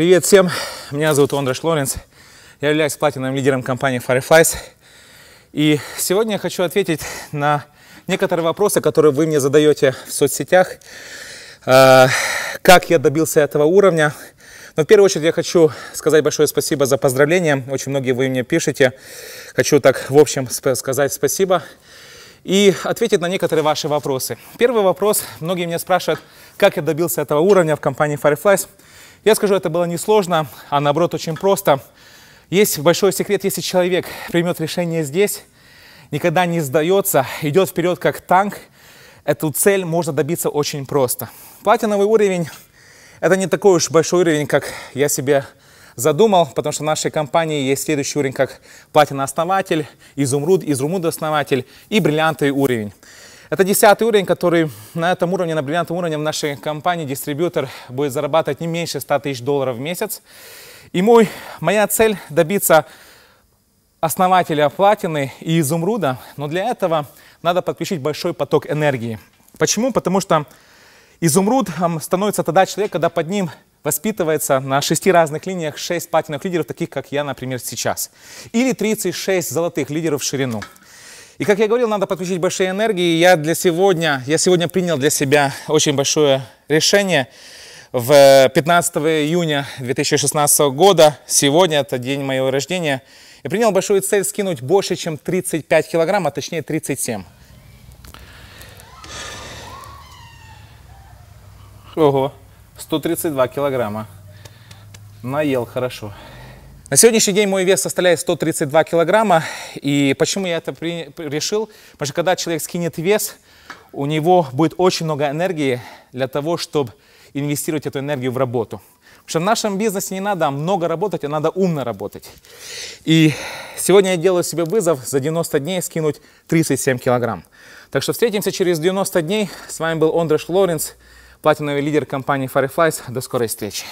Привет всем, меня зовут Ондраш Лоренц. я являюсь платиновым лидером компании Fireflies. И сегодня я хочу ответить на некоторые вопросы, которые вы мне задаете в соцсетях. А, как я добился этого уровня? Но в первую очередь я хочу сказать большое спасибо за поздравления. Очень многие вы мне пишете. Хочу так в общем сказать спасибо и ответить на некоторые ваши вопросы. Первый вопрос. Многие меня спрашивают, как я добился этого уровня в компании Fireflies. Я скажу, это было несложно, а наоборот очень просто. Есть большой секрет, если человек примет решение здесь, никогда не сдается, идет вперед как танк, эту цель можно добиться очень просто. Платиновый уровень – это не такой уж большой уровень, как я себе задумал, потому что в нашей компании есть следующий уровень, как платина-основатель, изумруд, изумруд-основатель и бриллиантовый уровень. Это десятый уровень, который на этом уровне, на бриллиантовом уровне в нашей компании дистрибьютор будет зарабатывать не меньше 100 тысяч долларов в месяц. И мой, моя цель добиться основателя платины и изумруда, но для этого надо подключить большой поток энергии. Почему? Потому что изумруд становится тогда человек, когда под ним воспитывается на шести разных линиях шесть платиновых лидеров, таких как я, например, сейчас. Или 36 золотых лидеров в ширину. И как я говорил, надо подключить большие энергии. Я для сегодня, я сегодня принял для себя очень большое решение. В 15 июня 2016 года, сегодня это день моего рождения, я принял большую цель скинуть больше, чем 35 килограмм, а точнее 37. Ого, 132 килограмма. Наел хорошо. На сегодняшний день мой вес составляет 132 килограмма. И почему я это при... решил? Потому что когда человек скинет вес, у него будет очень много энергии для того, чтобы инвестировать эту энергию в работу. Потому что в нашем бизнесе не надо много работать, а надо умно работать. И сегодня я делаю себе вызов за 90 дней скинуть 37 килограмм. Так что встретимся через 90 дней. С вами был Ондреш Лоренс, платиновый лидер компании Fireflies. До скорой встречи.